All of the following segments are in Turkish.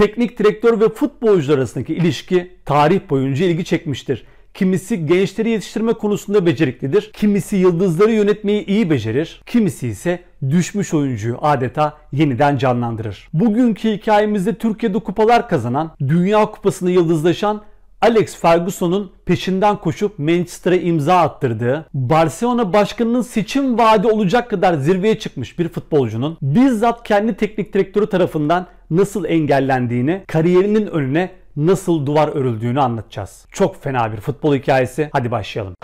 Teknik direktör ve futbolcular arasındaki ilişki tarih boyunca ilgi çekmiştir. Kimisi gençleri yetiştirme konusunda beceriklidir. Kimisi yıldızları yönetmeyi iyi becerir. Kimisi ise düşmüş oyuncuyu adeta yeniden canlandırır. Bugünkü hikayemizde Türkiye'de kupalar kazanan, Dünya Kupası'nda yıldızlaşan Alex Ferguson'un peşinden koşup Manchester'a imza attırdığı, Barcelona başkanının seçim vaadi olacak kadar zirveye çıkmış bir futbolcunun bizzat kendi teknik direktörü tarafından nasıl engellendiğini, kariyerinin önüne nasıl duvar örüldüğünü anlatacağız. Çok fena bir futbol hikayesi. Hadi başlayalım.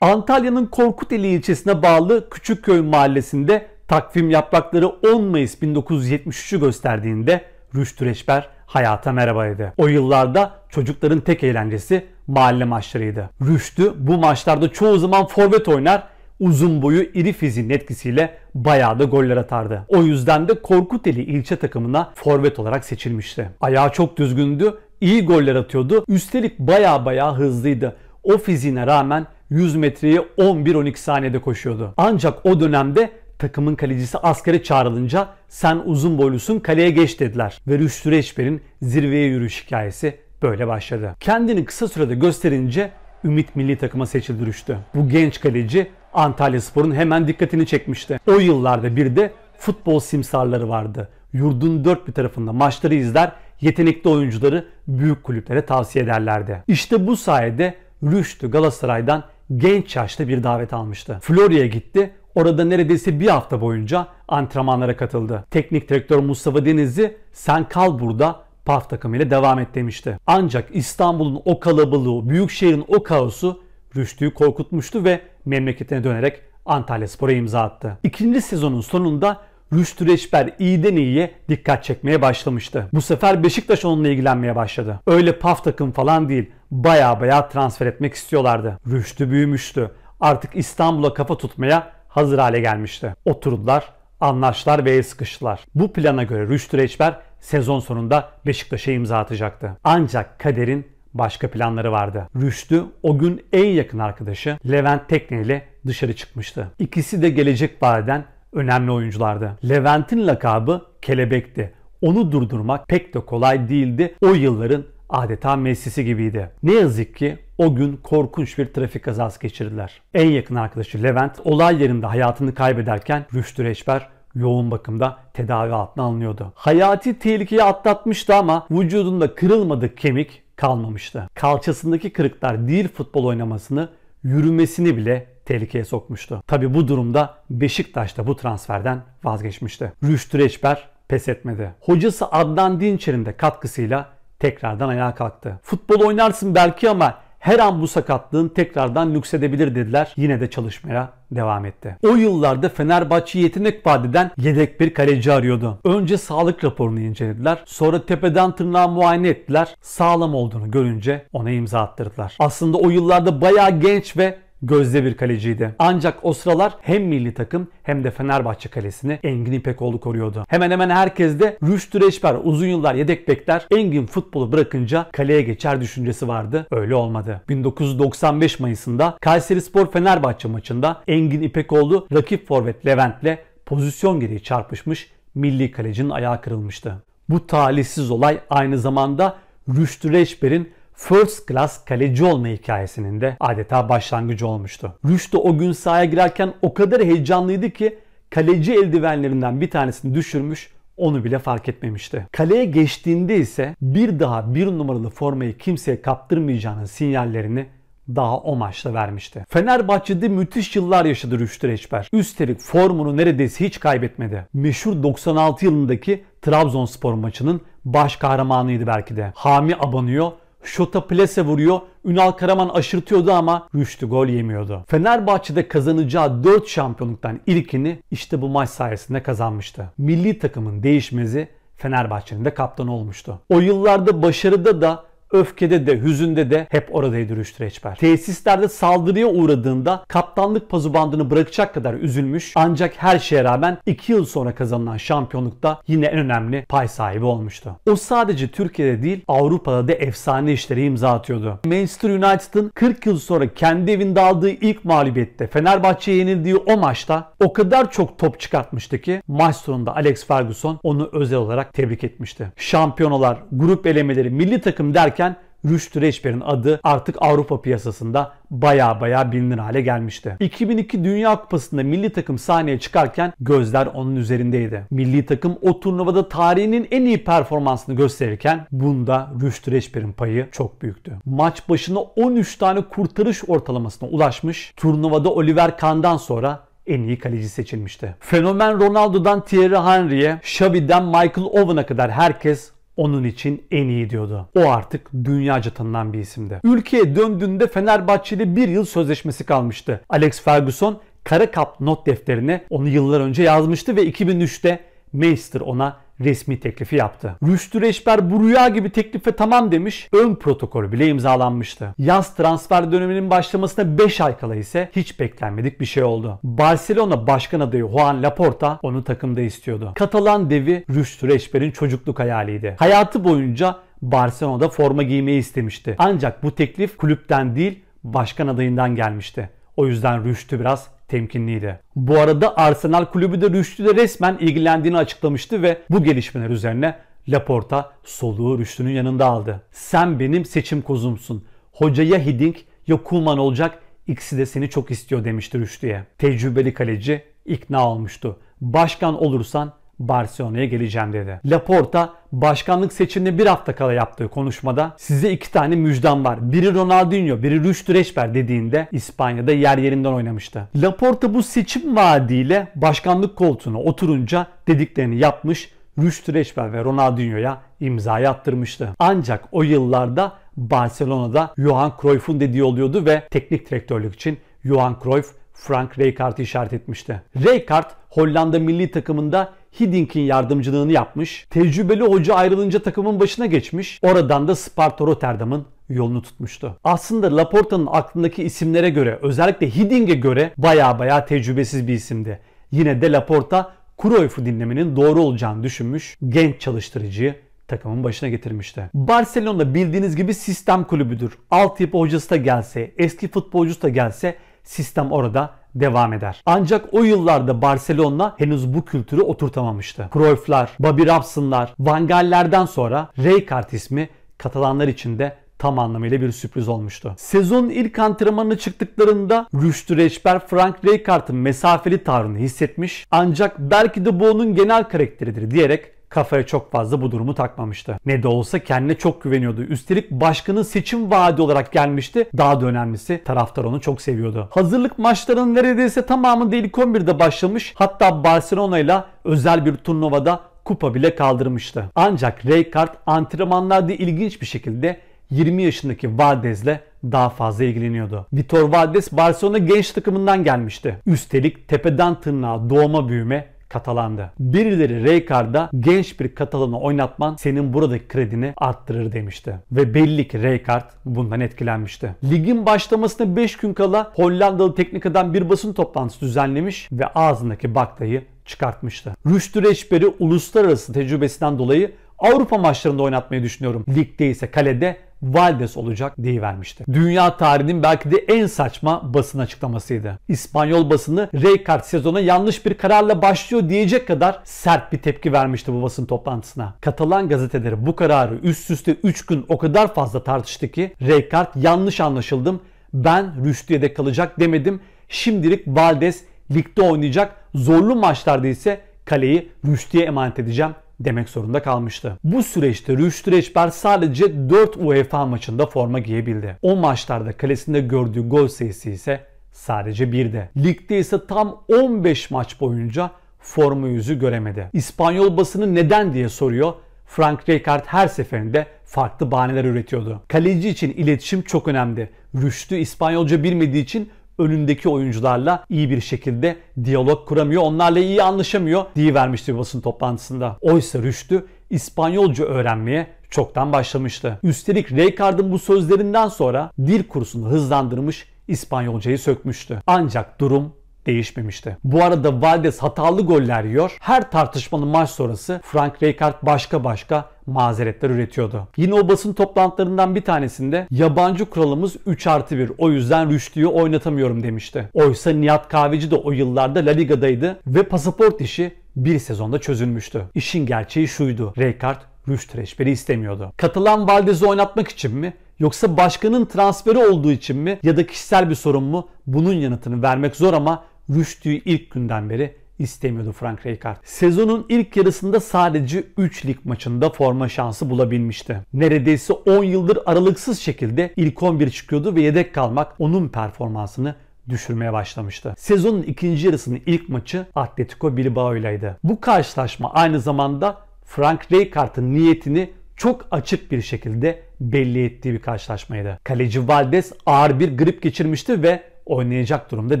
Antalya'nın Korkuteli ilçesine bağlı Küçükköy mahallesinde takvim yaprakları 10 Mayıs 1973'ü gösterdiğinde Rüştü Reçber hayata merhaba dedi. O yıllarda çocukların tek eğlencesi mahalle maçlarıydı. Rüştü bu maçlarda çoğu zaman forvet oynar uzun boyu iri fiziğinin etkisiyle bayağı da goller atardı. O yüzden de Korkuteli ilçe takımına forvet olarak seçilmişti. Ayağı çok düzgündü, iyi goller atıyordu. Üstelik bayağı bayağı hızlıydı. O fiziğine rağmen 100 metreyi 11-12 saniyede koşuyordu. Ancak o dönemde takımın kalecisi askere çağrılınca sen uzun boylusun kaleye geç dediler. Ve Rüştü Reçber'in zirveye yürüyüş hikayesi böyle başladı. Kendini kısa sürede gösterince Ümit milli takıma seçildi Rüştü. Bu genç kaleci Antalya Spor'un hemen dikkatini çekmişti. O yıllarda bir de futbol simsarları vardı. Yurdun dört bir tarafında maçları izler, yetenekli oyuncuları büyük kulüplere tavsiye ederlerdi. İşte bu sayede Rüştü Galatasaray'dan genç yaşta bir davet almıştı. Florya'ya gitti. Orada neredeyse bir hafta boyunca antrenmanlara katıldı. Teknik direktör Mustafa Denizli sen kal burada PAF takımıyla devam et demişti. Ancak İstanbul'un o kalabalığı, büyük şehrin o kaosu Rüştü'yü korkutmuştu ve memleketine dönerek Antalya Spor'a imza attı. İkinci sezonun sonunda Rüştü Reçber iyiden iyiye dikkat çekmeye başlamıştı. Bu sefer Beşiktaş onunla ilgilenmeye başladı. Öyle paf takım falan değil baya baya transfer etmek istiyorlardı. Rüştü büyümüştü. Artık İstanbul'a kafa tutmaya hazır hale gelmişti. Oturdular, anlaştılar ve el sıkıştılar. Bu plana göre Rüştü Reçber sezon sonunda Beşiktaş'a imza atacaktı. Ancak kaderin başka planları vardı. Rüştü o gün en yakın arkadaşı Levent Tekne ile dışarı çıkmıştı. İkisi de gelecek vadeden önemli oyunculardı. Levent'in lakabı Kelebek'ti. Onu durdurmak pek de kolay değildi. O yılların adeta Messi'si gibiydi. Ne yazık ki o gün korkunç bir trafik kazası geçirdiler. En yakın arkadaşı Levent olay yerinde hayatını kaybederken Rüştü Reçber yoğun bakımda tedavi altına alınıyordu. Hayati tehlikeyi atlatmıştı ama vücudunda kırılmadık kemik kalmamıştı. Kalçasındaki kırıklar değil futbol oynamasını, yürümesini bile tehlikeye sokmuştu. Tabi bu durumda Beşiktaş da bu transferden vazgeçmişti. Rüştü Reçber pes etmedi. Hocası Adnan Dinçer'in de katkısıyla tekrardan ayağa kalktı. Futbol oynarsın belki ama her an bu sakatlığın tekrardan nüksedebilir dediler. Yine de çalışmaya devam etti. O yıllarda Fenerbahçe yetenek vadeden yedek bir kaleci arıyordu. Önce sağlık raporunu incelediler. Sonra tepeden tırnağa muayene ettiler. Sağlam olduğunu görünce ona imza attırdılar. Aslında o yıllarda bayağı genç ve gözde bir kaleciydi. Ancak o sıralar hem milli takım hem de Fenerbahçe kalesini Engin İpekoğlu koruyordu. Hemen hemen herkes de Rüştü Reşber uzun yıllar yedek bekler Engin futbolu bırakınca kaleye geçer düşüncesi vardı. Öyle olmadı. 1995 Mayıs'ında Kayseri Spor Fenerbahçe maçında Engin İpekoğlu rakip forvet Levent'le pozisyon gereği çarpışmış milli kalecinin ayağı kırılmıştı. Bu talihsiz olay aynı zamanda Rüştü Reşber'in First Class kaleci olma hikayesinin de adeta başlangıcı olmuştu. Rüştü o gün sahaya girerken o kadar heyecanlıydı ki kaleci eldivenlerinden bir tanesini düşürmüş onu bile fark etmemişti. Kaleye geçtiğinde ise bir daha bir numaralı formayı kimseye kaptırmayacağının sinyallerini daha o maçta vermişti. Fenerbahçe'de müthiş yıllar yaşadı Rüştü Reçber. Üstelik formunu neredeyse hiç kaybetmedi. Meşhur 96 yılındaki Trabzonspor maçının baş kahramanıydı belki de. Hami abanıyor Şota plase vuruyor. Ünal Karaman aşırtıyordu ama Rüştü gol yemiyordu. Fenerbahçe'de kazanacağı 4 şampiyonluktan ilkini işte bu maç sayesinde kazanmıştı. Milli takımın değişmezi Fenerbahçe'nin de kaptanı olmuştu. O yıllarda başarıda da Öfkede de, hüzünde de hep oradaydı Rüştü Reçber. Tesislerde saldırıya uğradığında kaptanlık pazu bandını bırakacak kadar üzülmüş ancak her şeye rağmen 2 yıl sonra kazanılan şampiyonlukta yine en önemli pay sahibi olmuştu. O sadece Türkiye'de değil Avrupa'da da efsane işleri imza atıyordu. Manchester United'ın 40 yıl sonra kendi evinde aldığı ilk mağlubiyette Fenerbahçe'ye yenildiği o maçta o kadar çok top çıkartmıştı ki maç sonunda Alex Ferguson onu özel olarak tebrik etmişti. Şampiyonalar, grup elemeleri, milli takım derken derken Rüştü Reçber'in adı artık Avrupa piyasasında baya baya bilinir hale gelmişti. 2002 Dünya Kupası'nda milli takım sahneye çıkarken gözler onun üzerindeydi. Milli takım o turnuvada tarihinin en iyi performansını gösterirken bunda Rüştü Reçber'in payı çok büyüktü. Maç başına 13 tane kurtarış ortalamasına ulaşmış, turnuvada Oliver Kahn'dan sonra en iyi kaleci seçilmişti. Fenomen Ronaldo'dan Thierry Henry'e, Xavi'den Michael Owen'a kadar herkes onun için en iyi diyordu. O artık dünyaca tanınan bir isimdi. Ülkeye döndüğünde Fenerbahçe'de bir yıl sözleşmesi kalmıştı. Alex Ferguson kara kap not defterine onu yıllar önce yazmıştı ve 2003'te Meister ona resmi teklifi yaptı. Rüştü Reşber bu rüya gibi teklife tamam demiş. Ön protokol bile imzalanmıştı. Yaz transfer döneminin başlamasına 5 ay kala ise hiç beklenmedik bir şey oldu. Barcelona başkan adayı Juan Laporta onu takımda istiyordu. Katalan devi Rüştü Reşber'in çocukluk hayaliydi. Hayatı boyunca Barcelona'da forma giymeyi istemişti. Ancak bu teklif kulüpten değil başkan adayından gelmişti. O yüzden Rüştü biraz temkinliydi. Bu arada Arsenal kulübü de Rüştü de resmen ilgilendiğini açıklamıştı ve bu gelişmeler üzerine Laporta soluğu Rüştü'nün yanında aldı. Sen benim seçim kozumsun. Hocaya Hiddink ya Kuman olacak ikisi de seni çok istiyor demiştir Rüştü'ye. Tecrübeli kaleci ikna olmuştu. Başkan olursan Barcelona'ya geleceğim dedi. Laporta başkanlık seçimine bir hafta kala yaptığı konuşmada size iki tane müjdem var. Biri Ronaldinho, biri Rüştü Reçber dediğinde İspanya'da yer yerinden oynamıştı. Laporta bu seçim vaadiyle başkanlık koltuğuna oturunca dediklerini yapmış Rüştü Reçber ve Ronaldinho'ya imza yaptırmıştı. Ancak o yıllarda Barcelona'da Johan Cruyff'un dediği oluyordu ve teknik direktörlük için Johan Cruyff Frank Rijkaard'ı işaret etmişti. Rijkaard Hollanda milli takımında Hiddink'in yardımcılığını yapmış. Tecrübeli hoca ayrılınca takımın başına geçmiş. Oradan da Sparta Rotterdam'ın yolunu tutmuştu. Aslında Laporta'nın aklındaki isimlere göre özellikle Hidding'e göre baya baya tecrübesiz bir isimdi. Yine de Laporta Cruyff'u dinlemenin doğru olacağını düşünmüş. Genç çalıştırıcıyı takımın başına getirmişti. Barcelona bildiğiniz gibi sistem kulübüdür. Altyapı hocası da gelse, eski futbolcusu da gelse sistem orada devam eder. Ancak o yıllarda Barcelona henüz bu kültürü oturtamamıştı. Cruyff'lar, Bobby Robson'lar, Van Gaal'lerden sonra Rijkaard ismi Katalanlar için de tam anlamıyla bir sürpriz olmuştu. Sezonun ilk antrenmanına çıktıklarında Rüştü Reçber Frank Rijkaard'ın mesafeli tavrını hissetmiş ancak belki de bu onun genel karakteridir diyerek kafaya çok fazla bu durumu takmamıştı. Ne de olsa kendine çok güveniyordu. Üstelik başkanın seçim vaadi olarak gelmişti. Daha da önemlisi taraftar onu çok seviyordu. Hazırlık maçlarının neredeyse tamamı da ilk 11'de başlamış. Hatta Barcelona ile özel bir turnuvada kupa bile kaldırmıştı. Ancak Rijkaard antrenmanlarda ilginç bir şekilde 20 yaşındaki Valdez'le daha fazla ilgileniyordu. Vitor Valdez Barcelona genç takımından gelmişti. Üstelik tepeden tırnağa doğma büyüme Katalan'da. Birileri Rijkaard'a genç bir Katalan'ı oynatman senin buradaki kredini arttırır demişti. Ve belli ki Rijkaard bundan etkilenmişti. Ligin başlamasına 5 gün kala Hollandalı teknik adam bir basın toplantısı düzenlemiş ve ağzındaki baktayı çıkartmıştı. Rüştü Reçber'i uluslararası tecrübesinden dolayı Avrupa maçlarında oynatmayı düşünüyorum. Ligde ise kalede Valdes olacak vermişti. Dünya tarihinin belki de en saçma basın açıklamasıydı. İspanyol basını Rijkaard sezona yanlış bir kararla başlıyor diyecek kadar sert bir tepki vermişti bu basın toplantısına. Katalan gazeteleri bu kararı üst üste 3 gün o kadar fazla tartıştı ki Rijkaard yanlış anlaşıldım ben Rüştiye'de kalacak demedim. Şimdilik Valdes ligde oynayacak zorlu maçlarda ise kaleyi Rüştü'ye emanet edeceğim demek zorunda kalmıştı. Bu süreçte Rüştü Reçber sadece 4 UEFA maçında forma giyebildi. O maçlarda kalesinde gördüğü gol sayısı ise sadece 1'de. Ligde ise tam 15 maç boyunca forma yüzü göremedi. İspanyol basını neden diye soruyor. Frank Rijkaard her seferinde farklı bahaneler üretiyordu. Kaleci için iletişim çok önemli. Rüştü İspanyolca bilmediği için önündeki oyuncularla iyi bir şekilde diyalog kuramıyor. Onlarla iyi anlaşamıyor diye vermişti bir basın toplantısında. Oysa Rüştü İspanyolca öğrenmeye çoktan başlamıştı. Üstelik Raycard'ın bu sözlerinden sonra dil kursunu hızlandırmış İspanyolcayı sökmüştü. Ancak durum değişmemişti. Bu arada Valdes hatalı goller yiyor. Her tartışmanın maç sonrası Frank Rijkaard başka başka mazeretler üretiyordu. Yine o basın toplantılarından bir tanesinde yabancı kuralımız 3 artı 1 o yüzden Rüştü'yü oynatamıyorum demişti. Oysa Nihat Kahveci de o yıllarda La Liga'daydı ve pasaport işi bir sezonda çözülmüştü. İşin gerçeği şuydu. Rijkaard Rüştü reçberi istemiyordu. Katılan Valdez'i oynatmak için mi? Yoksa başkanın transferi olduğu için mi ya da kişisel bir sorun mu? Bunun yanıtını vermek zor ama rüştüyü ilk günden beri istemiyordu Frank Rijkaard. Sezonun ilk yarısında sadece 3 lig maçında forma şansı bulabilmişti. Neredeyse 10 yıldır aralıksız şekilde ilk 11 çıkıyordu ve yedek kalmak onun performansını düşürmeye başlamıştı. Sezonun ikinci yarısının ilk maçı Atletico Bilbao ileydi. Bu karşılaşma aynı zamanda Frank Rijkaard'ın niyetini çok açık bir şekilde belli ettiği bir karşılaşmaydı. Kaleci Valdes ağır bir grip geçirmişti ve oynayacak durumda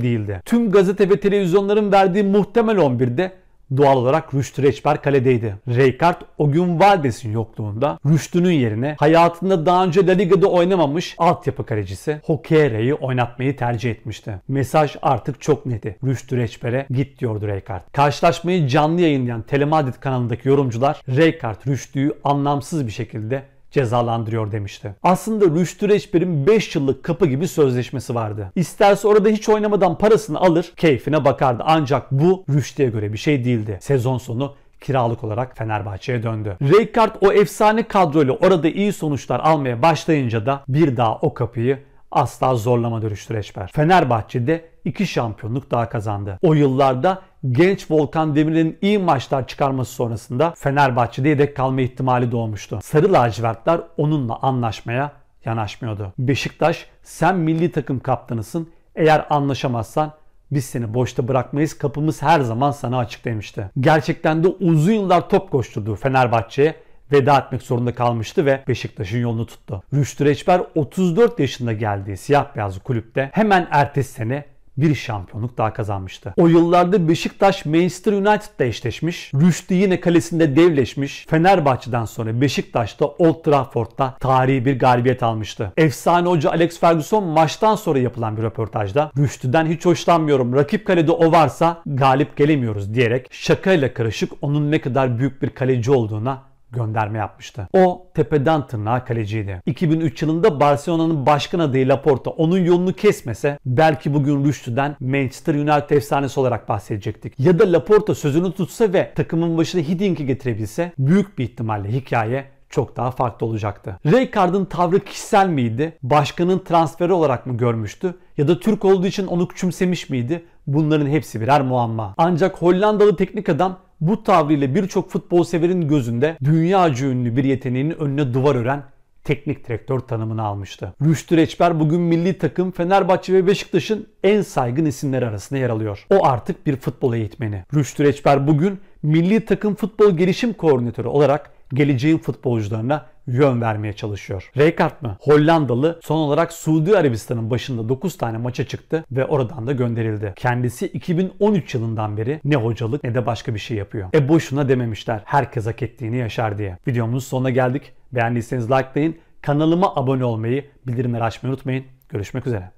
değildi. Tüm gazete ve televizyonların verdiği muhtemel 11'de doğal olarak Rüştü Reçber kaledeydi. Rijkaard o gün Valdes'in yokluğunda Rüştü'nün yerine hayatında daha önce La Liga'da oynamamış altyapı kalecisi Hokere'yi oynatmayı tercih etmişti. Mesaj artık çok neti. Rüştü Reçber'e git diyordu Rijkaard. Karşılaşmayı canlı yayınlayan Telemadrid kanalındaki yorumcular Rijkaard Rüştü'yü anlamsız bir şekilde cezalandırıyor demişti. Aslında Rüştü Reçber'in 5 yıllık kapı gibi sözleşmesi vardı. İsterse orada hiç oynamadan parasını alır, keyfine bakardı. Ancak bu Rüştü'ye göre bir şey değildi. Sezon sonu kiralık olarak Fenerbahçe'ye döndü. Rijkaard o efsane kadroyla orada iyi sonuçlar almaya başlayınca da bir daha o kapıyı asla zorlama dönüştü Reçber. Fenerbahçe'de iki şampiyonluk daha kazandı. O yıllarda genç Volkan demirin iyi maçlar çıkarması sonrasında Fenerbahçe'de yedek kalma ihtimali doğmuştu. Sarı lacivertler onunla anlaşmaya yanaşmıyordu. Beşiktaş sen milli takım kaptanısın eğer anlaşamazsan biz seni boşta bırakmayız kapımız her zaman sana açık demişti. Gerçekten de uzun yıllar top koşturduğu Fenerbahçe'ye veda etmek zorunda kalmıştı ve Beşiktaş'ın yolunu tuttu. Rüştü Reçber 34 yaşında geldiği siyah beyaz kulüpte hemen ertesi sene bir şampiyonluk daha kazanmıştı. O yıllarda Beşiktaş Manchester United'da eşleşmiş. Rüştü yine kalesinde devleşmiş. Fenerbahçe'den sonra Beşiktaş'ta Old Trafford'da tarihi bir galibiyet almıştı. Efsane hoca Alex Ferguson maçtan sonra yapılan bir röportajda Rüştü'den hiç hoşlanmıyorum. Rakip kalede o varsa galip gelemiyoruz diyerek şakayla karışık onun ne kadar büyük bir kaleci olduğuna gönderme yapmıştı. O tepeden tırnağa kaleciydi. 2003 yılında Barcelona'nın başkan adayı Laporta onun yolunu kesmese belki bugün Rüştü'den Manchester United efsanesi olarak bahsedecektik. Ya da Laporta sözünü tutsa ve takımın başına Hiddink'i getirebilse büyük bir ihtimalle hikaye çok daha farklı olacaktı. Rijkaard'ın tavrı kişisel miydi? Başkanın transferi olarak mı görmüştü? Ya da Türk olduğu için onu küçümsemiş miydi? Bunların hepsi birer muamma. Ancak Hollandalı teknik adam bu tavrıyla birçok futbol severin gözünde dünya ünlü bir yeteneğinin önüne duvar ören teknik direktör tanımını almıştı. Rüştü Reçber bugün milli takım Fenerbahçe ve Beşiktaş'ın en saygın isimleri arasında yer alıyor. O artık bir futbol eğitmeni. Rüştü Reçber bugün milli takım futbol gelişim koordinatörü olarak geleceğin futbolcularına yön vermeye çalışıyor. Rijkaard mı? Hollandalı son olarak Suudi Arabistan'ın başında 9 tane maça çıktı ve oradan da gönderildi. Kendisi 2013 yılından beri ne hocalık ne de başka bir şey yapıyor. E boşuna dememişler herkes hak ettiğini yaşar diye. Videomuzun sonuna geldik. Beğendiyseniz likelayın. Kanalıma abone olmayı, bildirimleri açmayı unutmayın. Görüşmek üzere.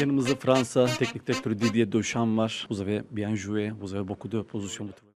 Yanımızda Fransa teknik direktörü Didier Deschamps var. Vous avez bien joué, vous avez beaucoup de pozisyonu.